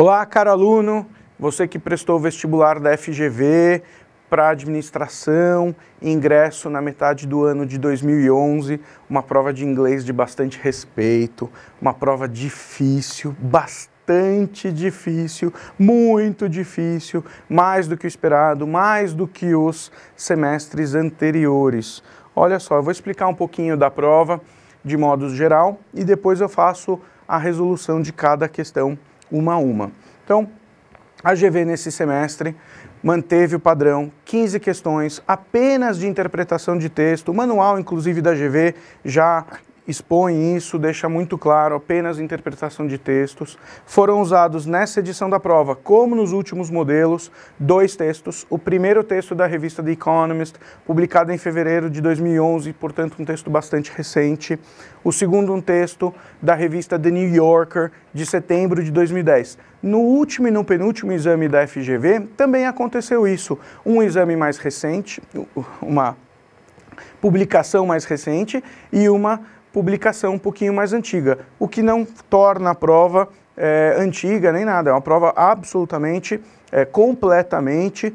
Olá, caro aluno, você que prestou o vestibular da FGV para administração, ingresso na metade do ano de 2011, uma prova de inglês de bastante respeito, uma prova difícil, bastante difícil, muito difícil, mais do que o esperado, mais do que os semestres anteriores. Olha só, eu vou explicar um pouquinho da prova de modo geral e depois eu faço a resolução de cada questão uma a uma. Então, a GV nesse semestre manteve o padrão, 15 questões apenas de interpretação de texto, o manual inclusive da GV já expõe isso, deixa muito claro, apenas interpretação de textos. Foram usados nessa edição da prova, como nos últimos modelos, dois textos. O primeiro texto da revista The Economist, publicado em fevereiro de 2011, portanto um texto bastante recente. O segundo um texto da revista The New Yorker, de setembro de 2010. No último e no penúltimo exame da FGV também aconteceu isso. Um exame mais recente, uma publicação mais recente e uma publicação um pouquinho mais antiga, o que não torna a prova é, antiga nem nada, é uma prova absolutamente, é, completamente,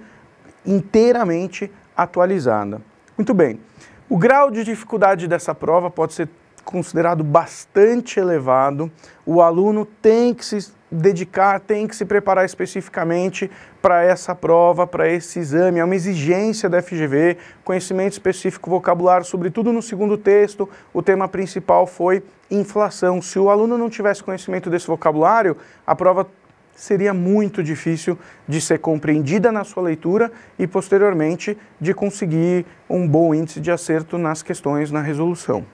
inteiramente atualizada. Muito bem, o grau de dificuldade dessa prova pode ser considerado bastante elevado, o aluno tem que se dedicar, tem que se preparar especificamente para essa prova, para esse exame, é uma exigência da FGV, conhecimento específico vocabulário, sobretudo no segundo texto, o tema principal foi inflação. Se o aluno não tivesse conhecimento desse vocabulário, a prova seria muito difícil de ser compreendida na sua leitura e posteriormente de conseguir um bom índice de acerto nas questões na resolução.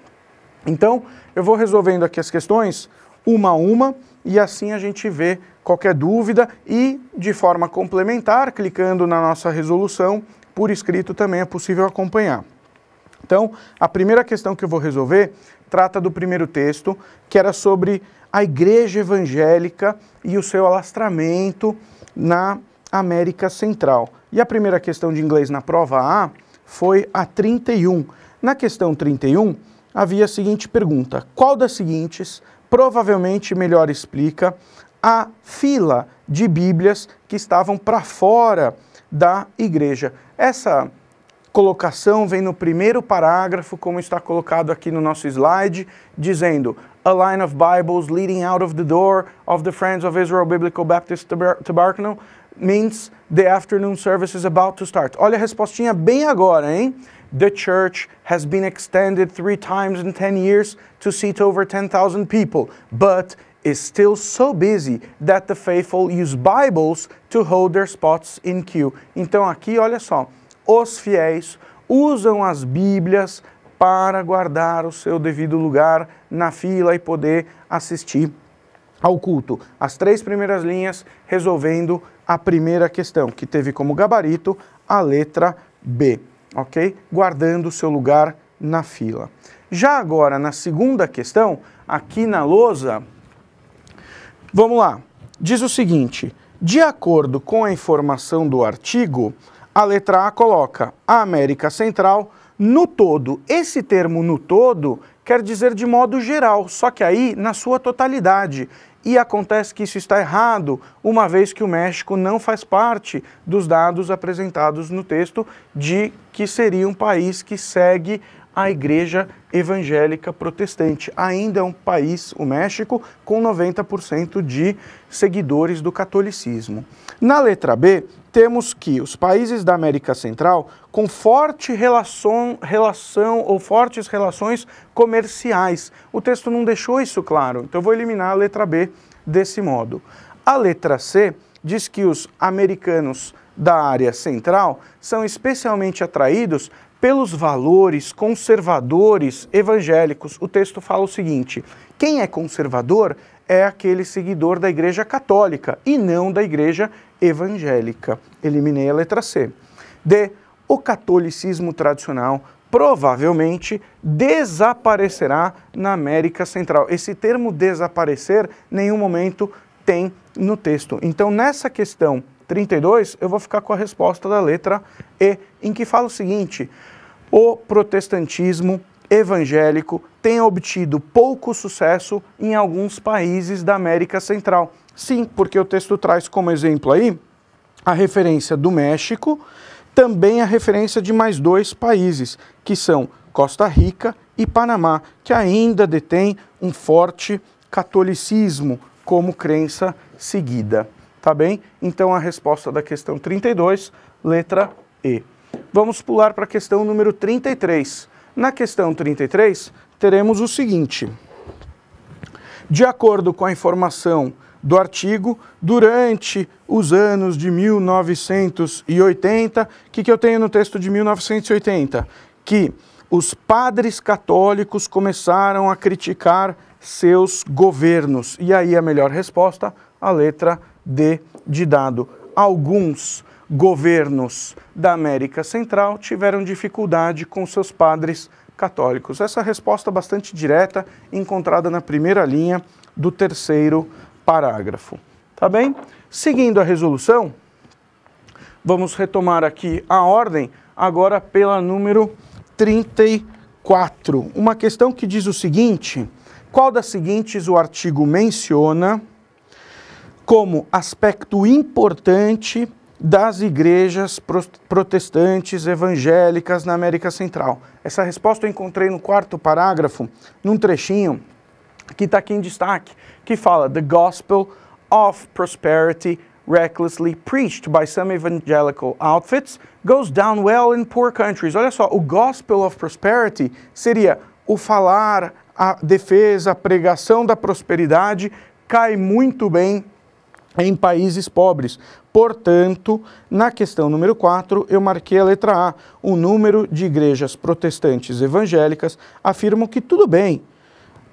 Então, eu vou resolvendo aqui as questões uma a uma e assim a gente vê qualquer dúvida e, de forma complementar, clicando na nossa resolução, por escrito também é possível acompanhar. Então, a primeira questão que eu vou resolver trata do primeiro texto, que era sobre a igreja evangélica e o seu alastramento na América Central. E a primeira questão de inglês na prova A foi a 31. Na questão 31, havia a seguinte pergunta: Qual das seguintes provavelmente melhor explica a fila de Bíblias que estavam para fora da igreja. Essa colocação vem no primeiro parágrafo, como está colocado aqui no nosso slide, dizendo: A line of Bibles leading out of the door of the Friends of Israel Biblical Baptist Tabernacle means the afternoon service is about to start. Olha a respostinha bem agora, hein? The church has been extended three times in 10 years to seat over 10,000 people, but is still so busy that the faithful use Bibles to hold their spots in queue. Então aqui, olha só, os fiéis usam as Bíblias para guardar o seu devido lugar na fila e poder assistir ao culto. As três primeiras linhas resolvendo a primeira questão, que teve como gabarito a letra B, ok? Guardando o seu lugar na fila. Já agora, na segunda questão, aqui na lousa, Vamos lá. Diz o seguinte: de acordo com a informação do artigo, a letra A coloca a América Central no todo. Esse termo no todo quer dizer de modo geral, só que aí na sua totalidade. E acontece que isso está errado, uma vez que o México não faz parte dos dados apresentados no texto de que seria um país que segue a Igreja Evangélica Protestante. Ainda é um país, o México, com 90% de seguidores do catolicismo. Na letra B, temos que os países da América Central com forte relação, relação ou fortes relações comerciais. O texto não deixou isso claro, então eu vou eliminar a letra B desse modo. A letra C diz que os americanos da área central são especialmente atraídos pelos valores conservadores evangélicos. O texto fala o seguinte: quem é conservador é aquele seguidor da Igreja Católica e não da Igreja Evangélica. Eliminei a letra C. D. O catolicismo tradicional provavelmente desaparecerá na América Central. Esse termo desaparecer, nenhum momento tem no texto. Então, nessa questão 32, eu vou ficar com a resposta da letra E, em que fala o seguinte: o protestantismo evangélico tem obtido pouco sucesso em alguns países da América Central. Sim, porque o texto traz como exemplo aí a referência do México, também a referência de mais dois países, que são Costa Rica e Panamá, que ainda detém um forte catolicismo como crença seguida. Tá bem? Então a resposta da questão 32, letra E. Vamos pular para a questão número 33. Na questão 33, teremos o seguinte. De acordo com a informação do artigo, durante os anos de 1980, o que, que eu tenho no texto de 1980? Que os padres católicos começaram a criticar seus governos. E aí a melhor resposta, a letra D de dado. Alguns governos da América Central tiveram dificuldade com seus padres católicos. Essa resposta bastante direta, encontrada na primeira linha do terceiro parágrafo. Tá bem? Seguindo a resolução, vamos retomar aqui a ordem, agora pela número 34. Uma questão que diz o seguinte: qual das seguintes o artigo menciona como aspecto importante das igrejas protestantes evangélicas na América Central. Essa resposta eu encontrei no quarto parágrafo, num trechinho que está aqui em destaque, que fala The Gospel of Prosperity recklessly preached by some evangelical outfits goes down well in poor countries. Olha só, o Gospel of Prosperity seria o falar, a defesa, a pregação da prosperidade cai muito bem em países pobres. Portanto, na questão número 4, eu marquei a letra A. O número de igrejas protestantes evangélicas afirmam que tudo bem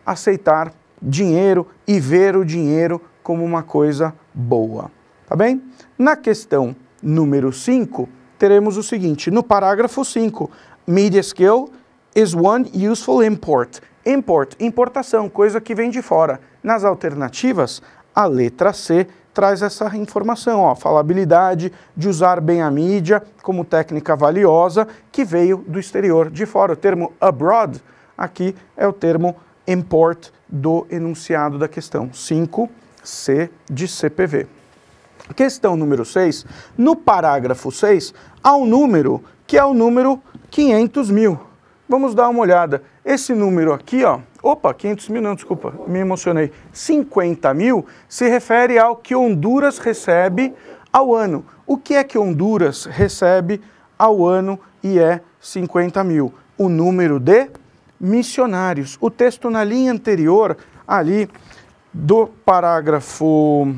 aceitar dinheiro e ver o dinheiro como uma coisa boa. Tá bem? Na questão número 5, teremos o seguinte: no parágrafo 5, media skill is one useful import. Import, importação, coisa que vem de fora. Nas alternativas, a letra C traz essa informação, ó, falabilidade de usar bem a mídia como técnica valiosa que veio do exterior de fora. O termo abroad aqui é o termo import do enunciado da questão 5C de CPV. Questão número 6, no parágrafo 6, há um número que é o número 500 mil. Vamos dar uma olhada. Esse número aqui, ó, opa, 500 mil, não, desculpa, me emocionei. 50 mil se refere ao que Honduras recebe ao ano. O que é que Honduras recebe ao ano e é 50 mil? O número de missionários. O texto na linha anterior, ali do parágrafo.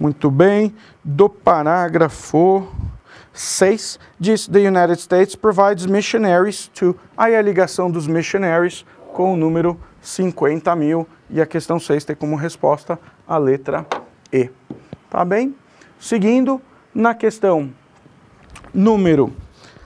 Muito bem, do parágrafo 6 diz The United States provides missionaries to. Aí a ligação dos missionaries com o número 50 mil e a questão 6 tem como resposta a letra E. Tá bem? Seguindo, na questão número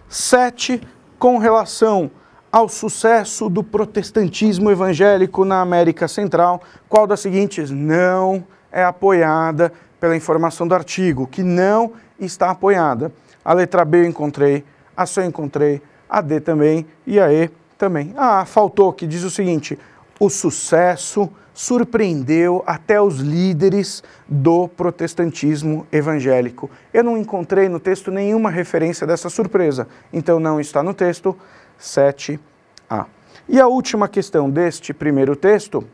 7, com relação ao sucesso do protestantismo evangélico na América Central, qual das seguintes não é apoiada pela informação do artigo, que não está apoiada? A letra B eu encontrei, a C eu encontrei, a D também e a E também. Ah, faltou que diz o seguinte: o sucesso surpreendeu até os líderes do protestantismo evangélico. Eu não encontrei no texto nenhuma referência dessa surpresa, então não está no texto 7a. E a última questão deste primeiro texto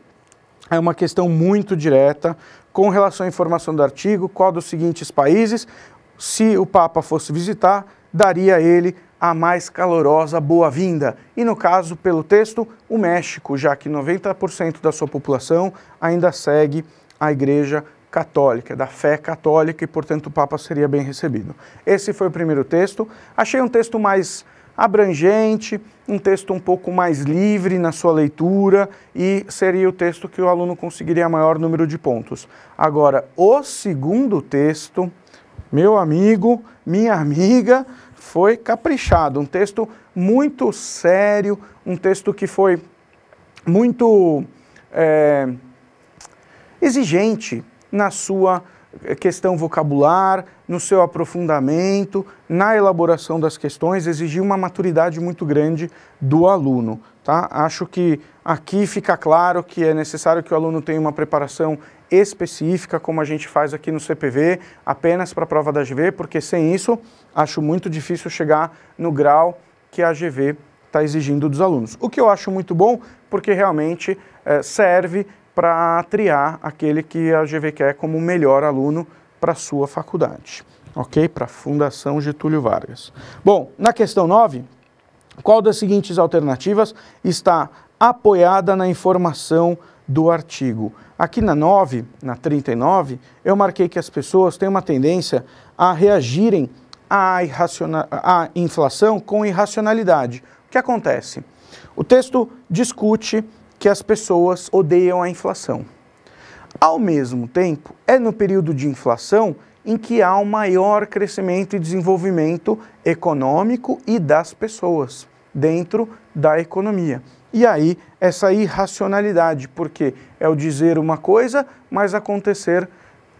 é uma questão muito direta com relação à informação do artigo, qual dos seguintes países se o Papa fosse visitar, daria a ele a mais calorosa boa-vinda. E no caso, pelo texto, o México, já que 90% da sua população ainda segue a Igreja Católica, da fé católica, e portanto o Papa seria bem recebido. Esse foi o primeiro texto. Achei um texto mais abrangente, um texto um pouco mais livre na sua leitura e seria o texto que o aluno conseguiria maior número de pontos. Agora, o segundo texto meu amigo, minha amiga, foi caprichado. Um texto muito sério, um texto que foi muito é, exigente na sua questão vocabular, no seu aprofundamento, na elaboração das questões, exigir uma maturidade muito grande do aluno. Tá? Acho que aqui fica claro que é necessário que o aluno tenha uma preparação específica, como a gente faz aqui no CPV, apenas para a prova da GV, porque sem isso acho muito difícil chegar no grau que a GV está exigindo dos alunos. O que eu acho muito bom, porque realmente é, serve para triar aquele que a GV quer como o melhor aluno para a sua faculdade, ok? Para a Fundação Getúlio Vargas. Bom, na questão 9, qual das seguintes alternativas está apoiada na informação do artigo? Aqui na 9, na 39, eu marquei que as pessoas têm uma tendência a reagirem à, à inflação com irracionalidade. O que acontece? O texto discute que as pessoas odeiam a inflação. Ao mesmo tempo, é no período de inflação em que há um maior crescimento e desenvolvimento econômico e das pessoas dentro da economia. E aí, essa irracionalidade, porque é o dizer uma coisa, mas acontecer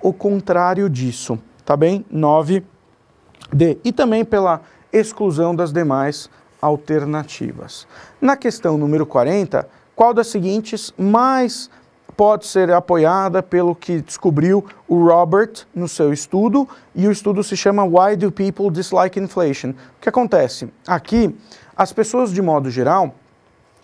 o contrário disso, tá bem? 9D. E também pela exclusão das demais alternativas. Na questão número 40, qual das seguintes mais pode ser apoiada pelo que descobriu o Robert no seu estudo, e o estudo se chama Why Do People Dislike Inflation? O que acontece? Aqui, as pessoas, de modo geral,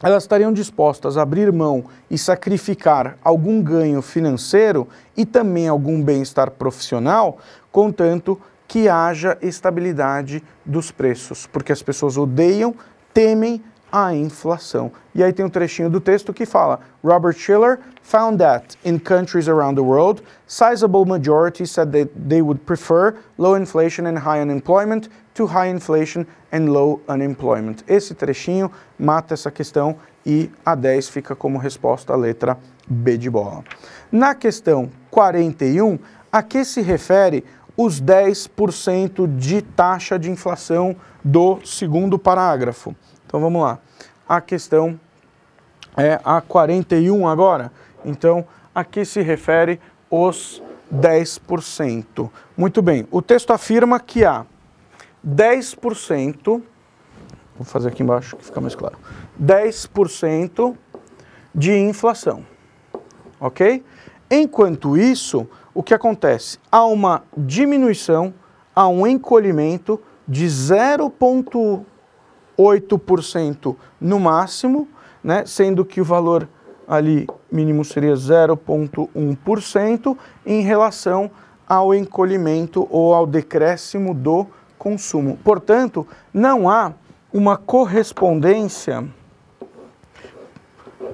elas estariam dispostas a abrir mão e sacrificar algum ganho financeiro e também algum bem-estar profissional, contanto que haja estabilidade dos preços, porque as pessoas odeiam, temem a inflação. E aí tem um trechinho do texto que fala: Robert Schiller found that in countries around the world, sizable majority said that they would prefer low inflation and high unemployment to high inflation and low unemployment. Esse trechinho mata essa questão e a 10 fica como resposta a letra B de bola. Na questão 41, a que se refere os 10% de taxa de inflação do segundo parágrafo? Então vamos lá. A questão é a 41 agora. Então, a que se refere os 10%. Muito bem, o texto afirma que há 10%, vou fazer aqui embaixo que fica mais claro, 10% de inflação, ok? Enquanto isso, o que acontece? Há uma diminuição, há um encolhimento de 0,1%. 8% no máximo, né, sendo que o valor ali mínimo seria 0,1% em relação ao encolhimento ou ao decréscimo do consumo. Portanto, não há uma correspondência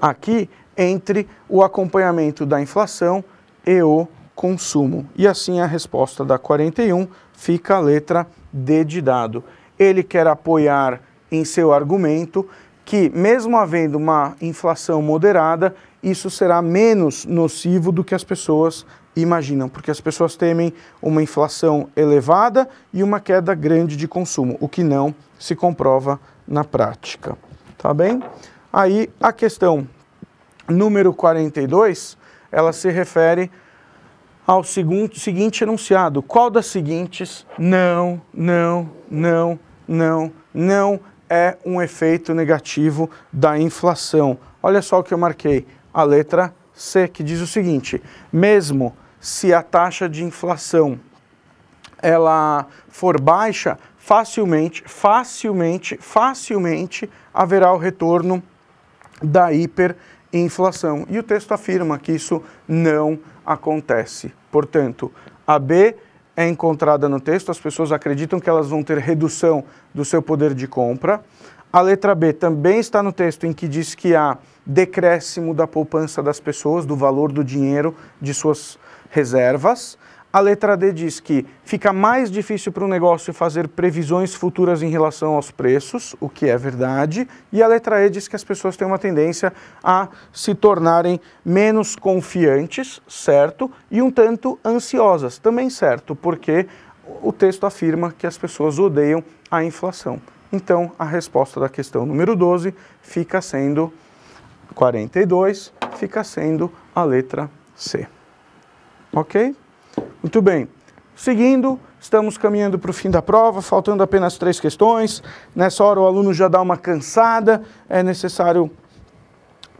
aqui entre o acompanhamento da inflação e o consumo. E assim a resposta da 41 fica a letra D de dado. Ele quer apoiar em seu argumento que, mesmo havendo uma inflação moderada, isso será menos nocivo do que as pessoas imaginam, porque as pessoas temem uma inflação elevada e uma queda grande de consumo, o que não se comprova na prática. Tá bem? Aí a questão número 42, ela se refere ao segundo, seguinte enunciado: qual das seguintes não, não, não, não, não é um efeito negativo da inflação. Olha só o que eu marquei, a letra C, que diz o seguinte: mesmo se a taxa de inflação ela for baixa, facilmente, facilmente, facilmente haverá o retorno da hiperinflação. E o texto afirma que isso não acontece. Portanto, a B é encontrada no texto, as pessoas acreditam que elas vão ter redução do seu poder de compra. A letra B também está no texto em que diz que há decréscimo da poupança das pessoas, do valor do dinheiro de suas reservas. A letra D diz que fica mais difícil para o negócio fazer previsões futuras em relação aos preços, o que é verdade. E a letra E diz que as pessoas têm uma tendência a se tornarem menos confiantes, certo? E um tanto ansiosas, também certo, porque o texto afirma que as pessoas odeiam a inflação. Então, a resposta da questão número 12 fica sendo 42, fica sendo a letra C. Ok? Muito bem. Seguindo, estamos caminhando para o fim da prova, faltando apenas três questões. Nessa né? hora o aluno já dá uma cansada, é necessário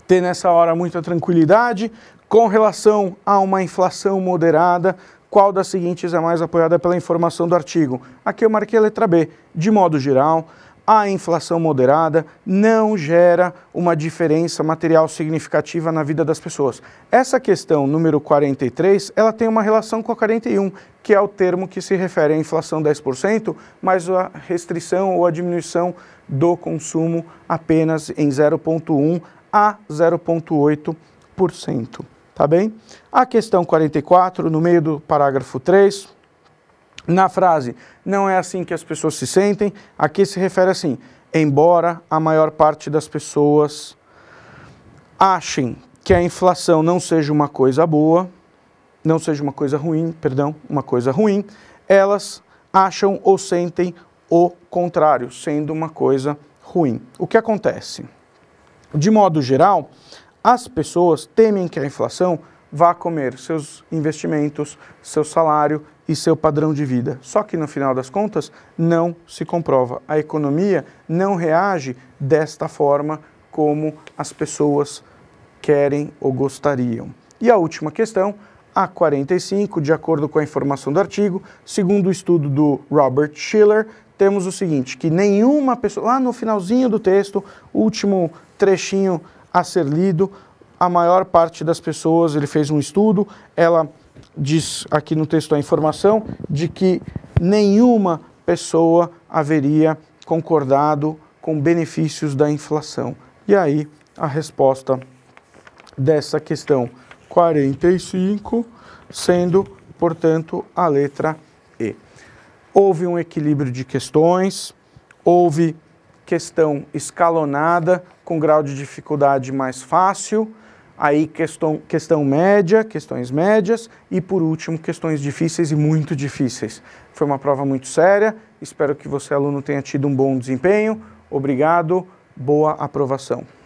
ter nessa hora muita tranquilidade. Com relação a uma inflação moderada, qual das seguintes é mais apoiada pela informação do artigo? Aqui eu marquei a letra B, de modo geral a inflação moderada não gera uma diferença material significativa na vida das pessoas. Essa questão número 43, ela tem uma relação com a 41, que é o termo que se refere à inflação 10%, mas a restrição ou a diminuição do consumo apenas em 0.1 a 0.8%, tá bem? A questão 44, no meio do parágrafo 3, na frase não é assim que as pessoas se sentem, aqui se refere assim: embora a maior parte das pessoas achem que a inflação não seja uma coisa boa, não seja uma coisa ruim, perdão, uma coisa ruim, elas acham ou sentem o contrário, sendo uma coisa ruim. O que acontece? De modo geral, as pessoas temem que a inflação vá comer seus investimentos, seu salário, e seu padrão de vida. Só que no final das contas não se comprova. A economia não reage desta forma como as pessoas querem ou gostariam. E a última questão, a 45, de acordo com a informação do artigo, segundo o estudo do Robert Schiller, temos o seguinte, que nenhuma pessoa, lá no finalzinho do texto, último trechinho a ser lido, a maior parte das pessoas, ele fez um estudo, ela diz aqui no texto a informação de que nenhuma pessoa haveria concordado com benefícios da inflação. E aí a resposta dessa questão 45, sendo, portanto, a letra E. Houve um equilíbrio de questões, houve questão escalonada com grau de dificuldade mais fácil aí questão, questão média, questões médias e por último questões difíceis e muito difíceis. Foi uma prova muito séria, espero que você aluno tenha tido um bom desempenho. Obrigado, boa aprovação.